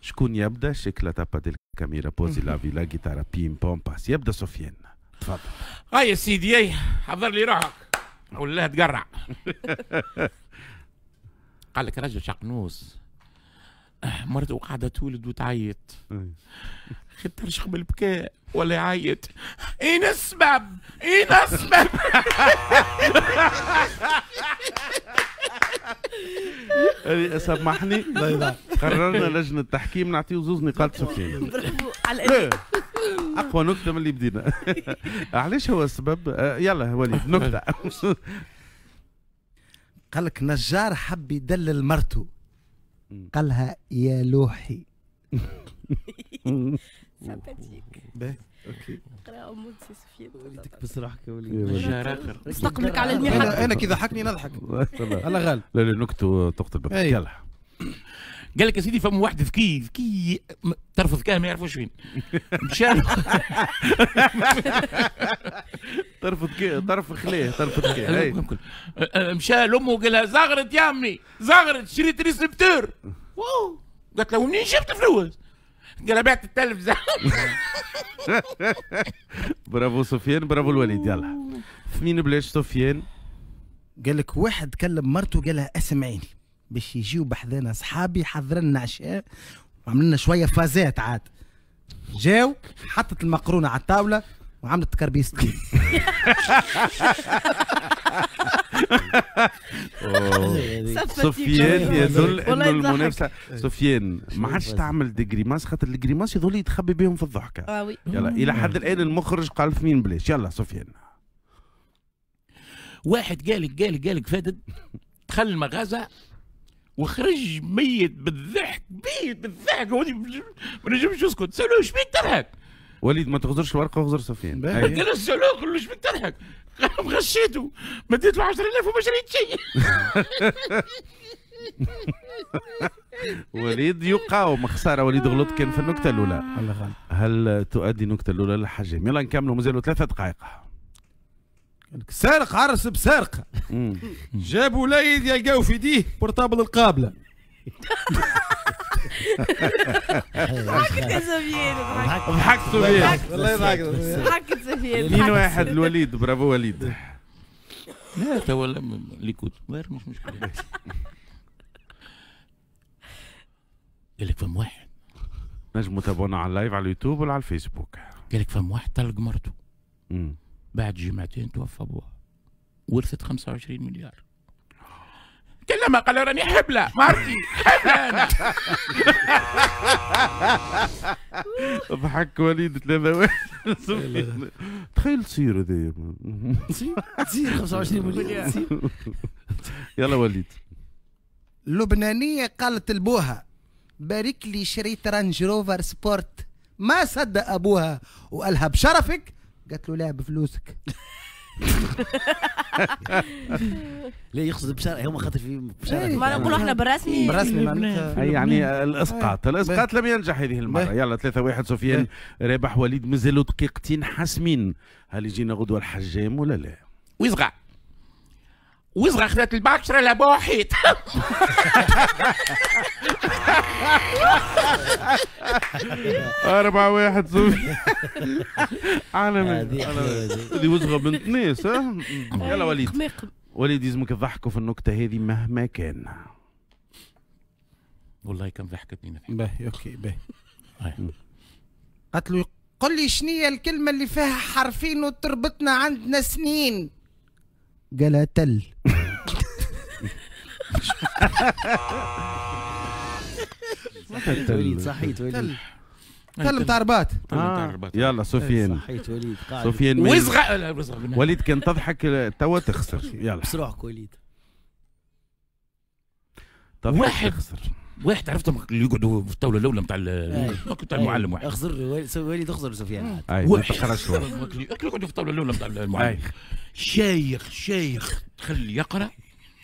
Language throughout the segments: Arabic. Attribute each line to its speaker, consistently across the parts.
Speaker 1: شكون يبدا شكلة ديال الكاميرا بوزي لا فيلا جيتارا بيم بوم باس يبدا سفيان
Speaker 2: تفضل هاي يا سيدي اي حضر لي روحك والله تقرع قال لك رجل شقنوس مرته قاعده تولد وتعيط خد ترشخ بالبكاء ولا يعيط اين السبب اين السبب
Speaker 1: الحقيقه سامحني قررنا لجنه التحكيم نعطيه زوز نقاط سكين على إيه. اقوى نكته من اللي بدينا علاش هو السبب آه، يلا وليد نكته قال لك نجار حب يدلل مرته قال لها يا لوحي
Speaker 2: اوكي قراءه
Speaker 1: ام سفيان وليتك بس روحك يا وليدي مستقبلك على المحك انا كي ضحكني نضحك الله غالب لا لا نكتو تقتل بكلح
Speaker 2: قال لك يا سيدي فما واحد ذكي ذكي ترفض ذكاه ما يعرفوش فين مشى ترفض ذكاه طرف خليه طرف ذكاه أه، مشى لامه وقال لها زغرت يا امي زغرت شريت ريسبتور قالت له منين جبت الفلوس انا بعت التلف
Speaker 1: برافو سفيان برافو الوليد يلا في مين بلاش سفيان قال لك واحد كلم مرته قال لها اسمعيني باش يجيو بحذانا اصحابي حضرنا عشاء وعملنا شويه فازات عاد جاو حطت المقرونه على الطاوله وعملت كربيستين عليك سفيان يظل انه المنافسه سفيان ما عادش تعمل ديغريماس خاطر الجريماس يظل يتخبي بهم في الضحكه اه وي يلا الى حد الان المخرج قال
Speaker 2: في مين بلاش يلا سفيان واحد قالك قالك قالك فاتت دخل المغازه وخرج ميت بالضحك ميت بالضحك ما نجمش اسكت سالوه شبيك تضحك
Speaker 1: وليد ما تغزرش الورقه وغزر سفيان قلت أيوة. له
Speaker 2: السلوك مش بتضحك غشيته مديت له 10000 وما شريت شيء
Speaker 1: وليد يقاوم خساره وليد غلط كان في النكته الاولى هل تؤدي النكته الاولى للحجم يلا نكملوا مازالوا ثلاثة دقائق سارق عرس بسارقه جابوا وليد يلقاو في يديه برطابل القابله ضحكت يا زفير ضحكت زفير والله ضحكت ضحكت زفير واحد الوليد
Speaker 2: برافو وليد لا توا كنت غير مش مشكلة قال لك فم
Speaker 1: واحد نجموا تابعونا على اللايف على اليوتيوب ولا على الفيسبوك
Speaker 2: قال لك فم واحد طلق مرته بعد جمعتين توفى ابوها ورثت 25 مليار ما قال له راني حبلة مارتي حبلة أنا
Speaker 1: ضحك وليد ثلاثة واحد تخيل تصير هذايا تصير 25 مليون يلا وليد لبنانية قالت لبوها بارك لي شريت رانج روفر سبورت ما صدق ابوها وقالها بشرفك قالت له لا بفلوسك لا يقصد بشارع هما خاطر في بشارع إيه. ما نقولوا احنا بالرسمي بالرسمي إيه، معناتها يعني الاسقاط إيه. الاسقاط لم ينجح هذه المره يلا ثلاثة واحد سفيان رابح وليد مازالوا دقيقتين حاسمين هل يجينا غدوه الحجام ولا لا؟ ويزغع
Speaker 2: وصرخت البكره لبوحت أربعة واحد صوفي عالمي هذه وزغة بنت ناس
Speaker 1: يلا وليد وليد يزمك تضحكوا في النكتة هذه مهما كان
Speaker 2: والله كان ضحكتني
Speaker 1: باهي اوكي باهي طيب. قالت له قل لي شنية الكلمة اللي فيها حرفين وتربطنا عندنا سنين جلتل
Speaker 2: صحيت وليد صحيت
Speaker 1: وليد تكلم تاع آه. رباط يلا سفيان صحيت وليد سفيان وليد كان تضحك توا تخسر يلا بس روحك وليد
Speaker 2: طب واحد واحد عرفتهم اللي يقعدوا في الطاوله الاولى نتاع نتاع إيه. المعلم واحد اخزر إيه. والد اخزر سفيان آه. واحد يقعدوا في الطاوله الاولى نتاع المعلم شيخ شيخ تخلي يقرا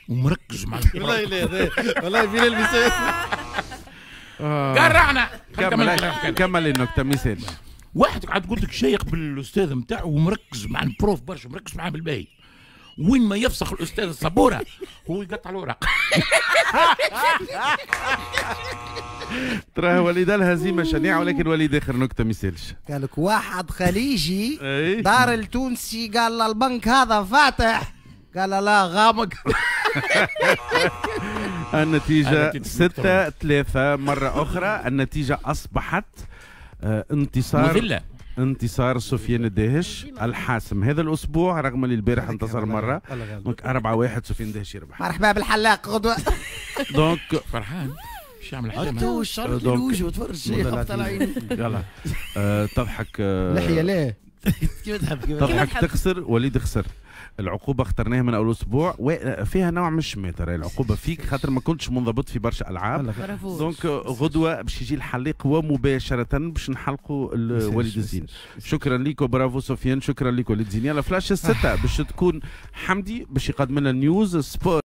Speaker 2: ومركز مع والله لا والله
Speaker 1: فين المساس
Speaker 2: قرعنا كمل كمل النكته مثال واحد قعد قلت لك شيخ بالاستاذ نتاعو ومركز مع البروف برشا مركز معاه بالباهي وين ما يفسخ الاستاذ السبوره هو يقطع الورق ترى وليد
Speaker 1: الهزيمه شنيعه ولكن وليد اخر نكته ما يسالش
Speaker 2: قال لك واحد خليجي إيه. دار
Speaker 1: التونسي قال البنك هذا فاتح قال لا غامق النتيجة ستة ثلاثة مرة أخرى النتيجة أصبحت آه، انتصار مذلة انتصار سفيان الدهش الحاسم هذا الاسبوع رغم اللي البارح انتصر مره دونك 4 1 سفيان الدهش يربح مرحبا بالحلاق غدوه دونك فرحان باش يعمل حاجه تو الوجه يلا آه، تضحك آه، لحيه لا كيف تحب تخسر وليد خسر العقوبه اخترناها من اول اسبوع وفيها نوع مش ماتر العقوبه فيك خاطر ما كنتش منضبط في برشا العاب دونك غدوه باش يجي الحليق ومباشره باش نحلقوا وليد الزين شكرا لك برافو سفيان شكرا ليك وليد الزين يلا فلاش السته باش تكون حمدي باش يقدم لنا نيوز سبور